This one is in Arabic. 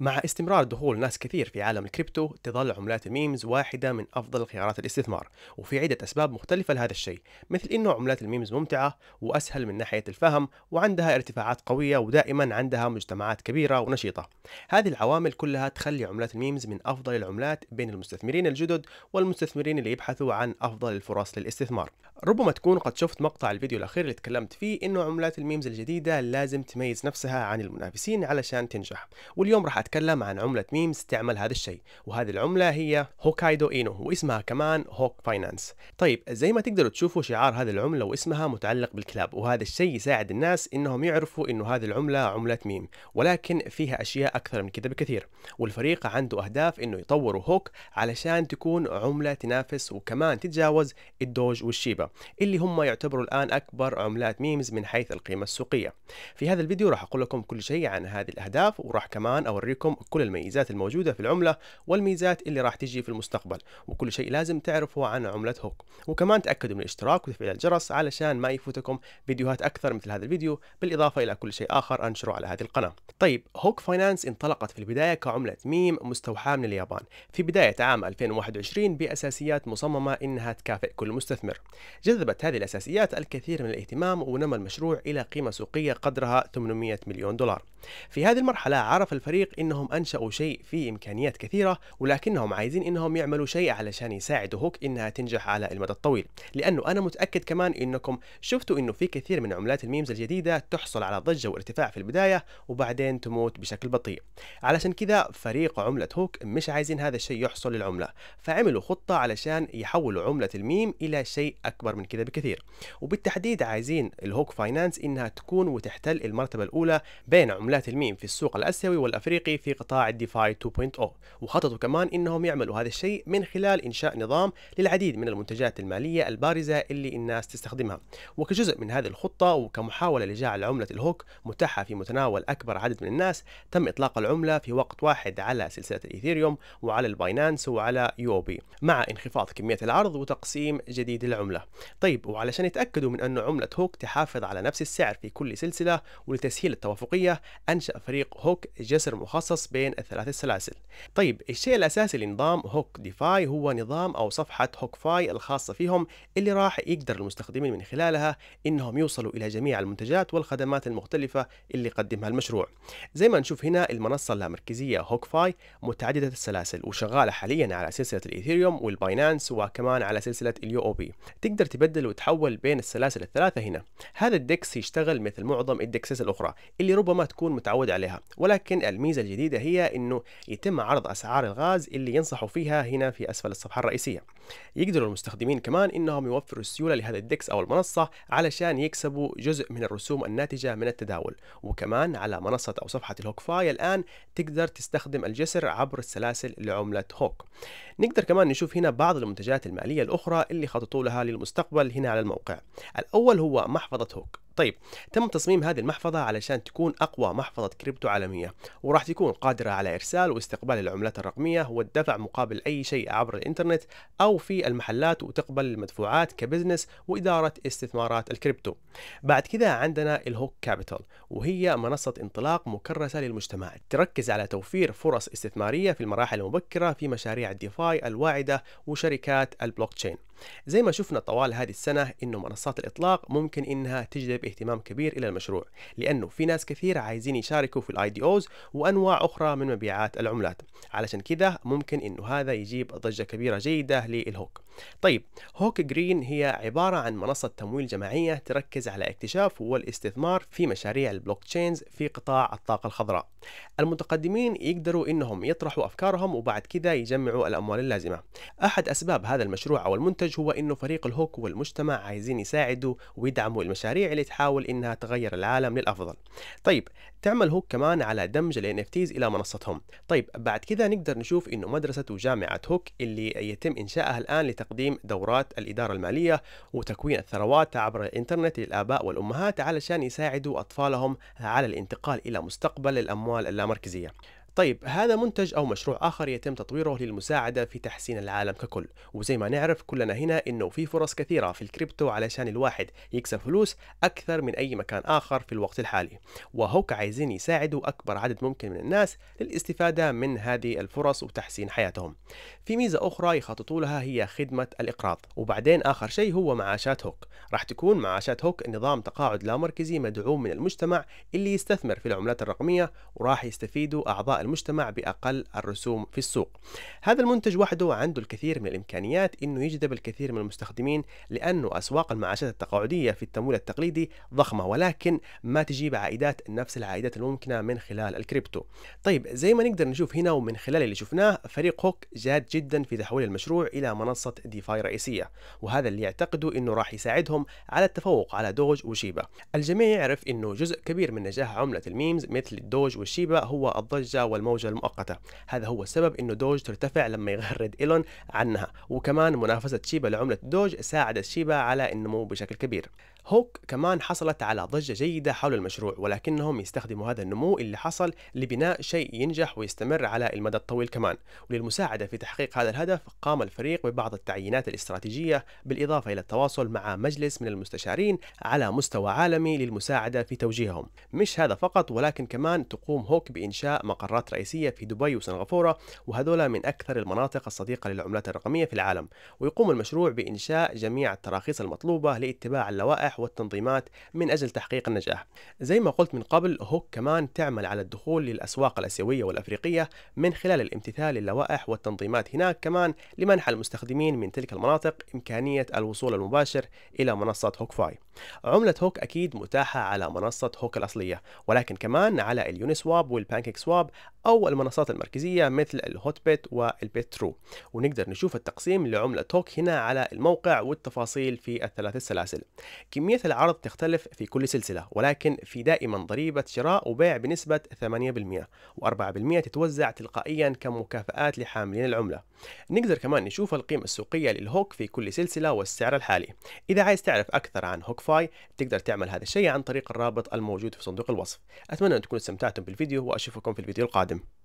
مع استمرار دخول ناس كثير في عالم الكريبتو تظل عملات الميمز واحدة من أفضل خيارات الاستثمار وفي عدة أسباب مختلفة لهذا الشيء مثل أنه عملات الميمز ممتعة وأسهل من ناحية الفهم وعندها ارتفاعات قوية ودائما عندها مجتمعات كبيرة ونشيطة هذه العوامل كلها تخلي عملات الميمز من أفضل العملات بين المستثمرين الجدد والمستثمرين اللي يبحثوا عن أفضل الفرص للاستثمار ربما تكون قد شفت مقطع الفيديو الأخير اللي تكلمت فيه أنه عملات الميمز الجديدة لازم تميز نفسها عن المنافسين علشان تنجح واليوم راح أتكلم عن عملة ميمز تعمل هذا الشيء وهذه العملة هي هوكايدو إينو واسمها كمان هوك فاينانس طيب زي ما تقدروا تشوفوا شعار هذه العملة واسمها متعلق بالكلاب وهذا الشيء يساعد الناس إنهم يعرفوا إنه هذه العملة عملة ميم ولكن فيها أشياء أكثر من كذا بكثير والفريق عنده أهداف إنه يطوروا هوك علشان تكون عملة تنافس وكمان تتجاوز الدوج والشيبا اللي هم يعتبروا الآن أكبر عملات ميمز من حيث القيمة السوقية في هذا الفيديو راح أقول لكم كل شيء عن هذه الأهداف وراح كمان أوريكم لكم كل الميزات الموجودة في العملة والميزات اللي راح تجي في المستقبل وكل شيء لازم تعرفه عن عملة هوك وكمان تأكدوا من الاشتراك وتفعيل الجرس علشان ما يفوتكم فيديوهات أكثر مثل هذا الفيديو بالإضافة إلى كل شيء آخر أنشره على هذه القناة طيب هوك فاينانس انطلقت في البداية كعملة ميم مستوحاة من اليابان في بداية عام 2021 بأساسيات مصممة إنها تكافئ كل مستثمر جذبت هذه الأساسيات الكثير من الاهتمام ونمى المشروع إلى قيمة سوقية قدرها 800 مليون دولار في هذه المرحلة عرف الفريق إن انهم انشأوا شيء فيه امكانيات كثيرة ولكنهم عايزين انهم يعملوا شيء علشان يساعدوا هوك انها تنجح على المدى الطويل لانه انا متأكد كمان انكم شفتوا انه في كثير من عملات الميمز الجديدة تحصل على ضجة وارتفاع في البداية وبعدين تموت بشكل بطيء علشان كذا فريق عملة هوك مش عايزين هذا الشيء يحصل للعملة فعملوا خطة علشان يحولوا عملة الميم الى شيء اكبر من كذا بكثير وبالتحديد عايزين الهوك فاينانس انها تكون وتحتل المرتبة الاولى بين عملات الميم في السوق الاسيوي والافريقي في قطاع الديفاي 2.0 وخططوا كمان انهم يعملوا هذا الشيء من خلال انشاء نظام للعديد من المنتجات الماليه البارزه اللي الناس تستخدمها وكجزء من هذه الخطه وكمحاوله لجعل عمله الهوك متاحه في متناول اكبر عدد من الناس تم اطلاق العمله في وقت واحد على سلسله الايثيريوم وعلى الباينانس وعلى يوبي مع انخفاض كميه العرض وتقسيم جديد العمله طيب وعلشان يتاكدوا من انه عمله هوك تحافظ على نفس السعر في كل سلسله ولتسهيل التوافقيه انشا فريق هوك جسر مخصص تتخصص بين الثلاث السلاسل طيب الشيء الأساسي لنظام هوك ديفاي هو نظام أو صفحة هوك فاي الخاصة فيهم اللي راح يقدر المستخدمين من خلالها إنهم يوصلوا إلى جميع المنتجات والخدمات المختلفة اللي يقدمها المشروع زي ما نشوف هنا المنصة اللامركزية هوك فاي متعددة السلاسل وشغالة حاليا على سلسلة الإيثيريوم والباينانس وكمان على سلسلة اليو أو بي تقدر تبدل وتحول بين السلاسل الثلاثة هنا هذا الدكس يشتغل مثل معظم الدكسس الأخرى اللي ربما تكون متعود عليها ولكن الميزة الجديدة هي أنه يتم عرض أسعار الغاز اللي ينصحوا فيها هنا في أسفل الصفحة الرئيسية يقدروا المستخدمين كمان أنهم يوفروا السيولة لهذا الدكس أو المنصة علشان يكسبوا جزء من الرسوم الناتجة من التداول وكمان على منصة أو صفحة الهوك فاي الآن تقدر تستخدم الجسر عبر السلاسل لعملة هوك نقدر كمان نشوف هنا بعض المنتجات المالية الأخرى اللي خططوا لها للمستقبل هنا على الموقع الأول هو محفظة هوك طيب تم تصميم هذه المحفظة علشان تكون أقوى محفظة كريبتو عالمية وراح تكون قادرة على إرسال واستقبال العملات الرقمية والدفع مقابل أي شيء عبر الإنترنت أو في المحلات وتقبل المدفوعات كبزنس وإدارة استثمارات الكريبتو بعد كذا عندنا الهوك كابيتال وهي منصة انطلاق مكرسة للمجتمع تركز على توفير فرص استثمارية في المراحل المبكرة في مشاريع الديفاي الواعدة وشركات البلوك تشين زي ما شفنا طوال هذه السنة إنه منصات الإطلاق ممكن إنها تجذب اهتمام كبير إلى المشروع لأنه في ناس كثير عايزين يشاركوا في الاي دي اوز وأنواع أخرى من مبيعات العملات علشان كذا ممكن إنه هذا يجيب ضجة كبيرة جيدة للهوك طيب هوك جرين هي عبارة عن منصة تمويل جماعية تركز على اكتشاف والاستثمار في مشاريع البلوك تشينز في قطاع الطاقة الخضراء المتقدمين يقدروا انهم يطرحوا افكارهم وبعد كذا يجمعوا الاموال اللازمة احد اسباب هذا المشروع او المنتج هو انه فريق الهوك والمجتمع عايزين يساعدوا ويدعموا المشاريع اللي تحاول انها تغير العالم للافضل طيب تعمل هوك كمان على دمج الـ NFTs الى منصتهم طيب بعد كذا نقدر نشوف انه مدرسة وجامعة هوك اللي يتم انشائها الان لتقديم تقديم دورات الإدارة المالية وتكوين الثروات عبر الإنترنت للآباء والأمهات علشان يساعدوا أطفالهم على الانتقال إلى مستقبل الأموال اللامركزية طيب هذا منتج أو مشروع آخر يتم تطويره للمساعدة في تحسين العالم ككل وزي ما نعرف كلنا هنا إنه في فرص كثيرة في الكريبتو علشان الواحد يكسب فلوس أكثر من أي مكان آخر في الوقت الحالي وهوك عايزين يساعدوا أكبر عدد ممكن من الناس للاستفادة من هذه الفرص وتحسين حياتهم في ميزة أخرى يخططوا لها هي خدمة الإقراض وبعدين آخر شيء هو معاشات هوك راح تكون معاشات هوك نظام تقاعد لا مركزي مدعوم من المجتمع اللي يستثمر في العملات الرقمية وراح يستفيدوا أعضاء المجتمع بأقل الرسوم في السوق هذا المنتج وحده عنده الكثير من الإمكانيات أنه يجذب الكثير من المستخدمين لأنه أسواق المعاشات التقاعدية في التمويل التقليدي ضخمة ولكن ما تجيب عائدات نفس العائدات الممكنة من خلال الكريبتو طيب زي ما نقدر نشوف هنا ومن خلال اللي شفناه فريق هوك جاد جدا في تحويل المشروع إلى منصة ديفاي رئيسية وهذا اللي يعتقدوا أنه راح يساعدهم على التفوق على دوج وشيبا الجميع يعرف أنه جزء كبير من نجاح عملة الميمز مثل الدوج والشيبا هو الضجة الموجة المؤقتة هذا هو السبب انه دوج ترتفع لما يغرد ايلون عنها وكمان منافسة شيبا لعملة دوج ساعدت شيبا على النمو بشكل كبير هوك كمان حصلت على ضجة جيدة حول المشروع ولكنهم يستخدموا هذا النمو اللي حصل لبناء شيء ينجح ويستمر على المدى الطويل كمان وللمساعدة في تحقيق هذا الهدف قام الفريق ببعض التعيينات الاستراتيجية بالإضافة إلى التواصل مع مجلس من المستشارين على مستوى عالمي للمساعدة في توجيههم مش هذا فقط ولكن كمان تقوم هوك بإنشاء مقرات رئيسية في دبي وسنغافورة وهذولا من أكثر المناطق الصديقة للعملات الرقمية في العالم ويقوم المشروع بإنشاء جميع التراخيص المطلوبة لاتباع اللوائح اللوائح والتنظيمات من أجل تحقيق النجاح زي ما قلت من قبل هوك كمان تعمل على الدخول للأسواق الأسيوية والأفريقية من خلال الامتثال للوائح والتنظيمات هناك كمان لمنح المستخدمين من تلك المناطق إمكانية الوصول المباشر إلى منصة هوكفاي عملة هوك أكيد متاحة على منصة هوك الأصلية ولكن كمان على اليوني سواب والبانكيك سواب أو المنصات المركزية مثل الهوت بيت والبيت ترو ونقدر نشوف التقسيم لعملة هوك هنا على الموقع والتفاصيل في الثلاث السلاسل كمية العرض تختلف في كل سلسلة ولكن في دائما ضريبة شراء وبيع بنسبة 8% و4% تتوزع تلقائيا كمكافآت لحاملين العملة نقدر كمان نشوف القيمة السوقية للهوك في كل سلسلة والسعر الحالي إذا عايز تعرف أكثر عن هوك سبوتيفاي تقدر تعمل هذا الشيء عن طريق الرابط الموجود في صندوق الوصف اتمنى ان تكونوا استمتعتم بالفيديو واشوفكم في الفيديو القادم